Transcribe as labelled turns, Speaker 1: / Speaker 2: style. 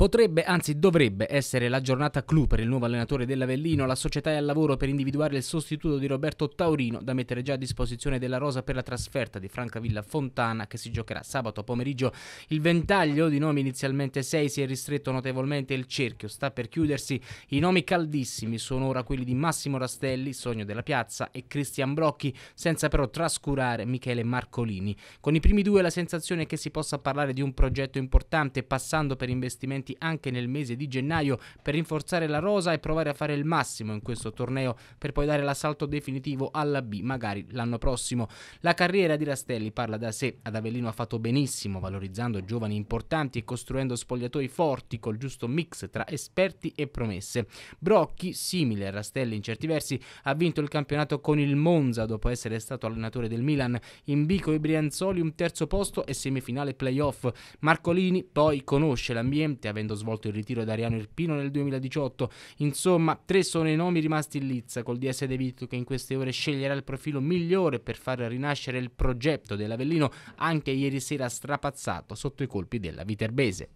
Speaker 1: Potrebbe, anzi dovrebbe essere la giornata clou per il nuovo allenatore dell'Avellino. La società è al lavoro per individuare il sostituto di Roberto Taurino da mettere già a disposizione della rosa per la trasferta di Francavilla Fontana che si giocherà sabato pomeriggio. Il ventaglio di nomi inizialmente 6 si è ristretto notevolmente il cerchio sta per chiudersi. I nomi caldissimi sono ora quelli di Massimo Rastelli, Sogno della Piazza e Cristian Brocchi, senza però trascurare Michele Marcolini. Con i primi due la sensazione è che si possa parlare di un progetto importante passando per investimenti allenamenti anche nel mese di gennaio per rinforzare la rosa e provare a fare il massimo in questo torneo per poi dare l'assalto definitivo alla B, magari l'anno prossimo. La carriera di Rastelli parla da sé, ad Avellino ha fatto benissimo valorizzando giovani importanti e costruendo spogliatoi forti col giusto mix tra esperti e promesse. Brocchi, simile a Rastelli in certi versi, ha vinto il campionato con il Monza dopo essere stato allenatore del Milan, in B con i Brianzoli un terzo posto e semifinale playoff. Marcolini poi conosce l'ambiente, avendo svolto il ritiro da Ariano Irpino nel 2018. Insomma, tre sono i nomi rimasti in lizza, col DS De Vito che in queste ore sceglierà il profilo migliore per far rinascere il progetto dell'Avellino, anche ieri sera strapazzato sotto i colpi della Viterbese.